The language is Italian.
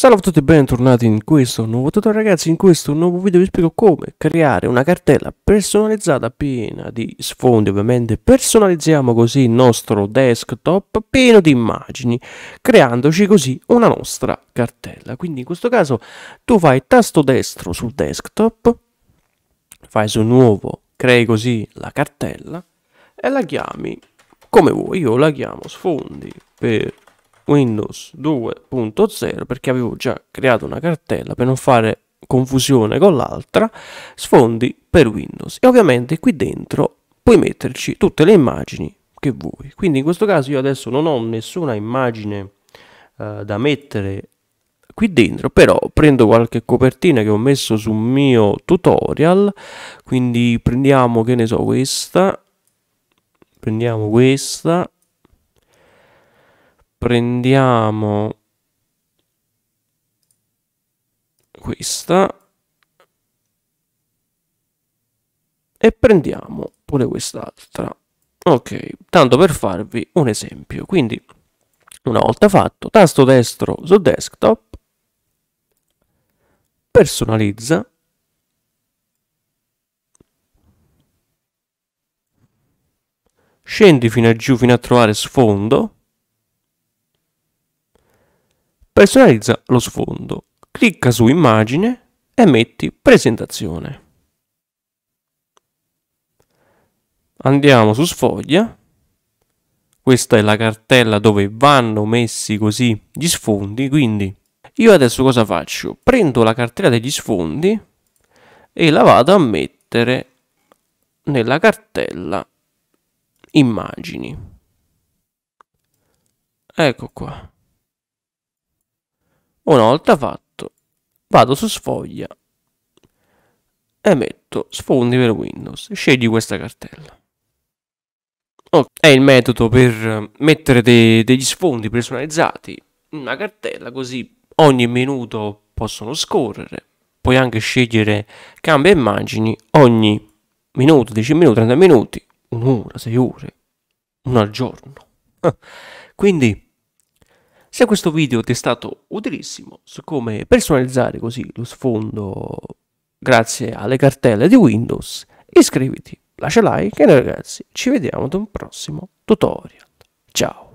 Salve a tutti e bentornati in questo nuovo tutorial ragazzi, in questo nuovo video vi spiego come creare una cartella personalizzata piena di sfondi ovviamente, personalizziamo così il nostro desktop pieno di immagini, creandoci così una nostra cartella, quindi in questo caso tu fai tasto destro sul desktop, fai su nuovo, crei così la cartella e la chiami come vuoi, io la chiamo sfondi per Windows 2.0 perché avevo già creato una cartella per non fare confusione con l'altra, sfondi per Windows e ovviamente qui dentro puoi metterci tutte le immagini che vuoi. Quindi in questo caso io adesso non ho nessuna immagine eh, da mettere qui dentro, però prendo qualche copertina che ho messo sul mio tutorial, quindi prendiamo che ne so questa, prendiamo questa prendiamo questa e prendiamo pure quest'altra ok tanto per farvi un esempio quindi una volta fatto tasto destro su desktop personalizza scendi fino a giù fino a trovare sfondo Personalizza lo sfondo, clicca su Immagine e metti Presentazione. Andiamo su sfoglia, questa è la cartella dove vanno messi così gli sfondi, quindi io adesso cosa faccio? Prendo la cartella degli sfondi e la vado a mettere nella cartella immagini. Ecco qua. Una volta fatto, vado su sfoglia e metto sfondi per Windows. Scegli questa cartella. Oh, è il metodo per mettere de- degli sfondi personalizzati in una cartella così ogni minuto possono scorrere. Puoi anche scegliere cambia immagini ogni minuto, 10 minuti, 30 minuti, un'ora, 6 ore, un al giorno. Ah, quindi se questo video ti è stato utilissimo su come personalizzare così lo sfondo grazie alle cartelle di Windows, iscriviti, lascia like e noi ragazzi ci vediamo ad un prossimo tutorial. Ciao!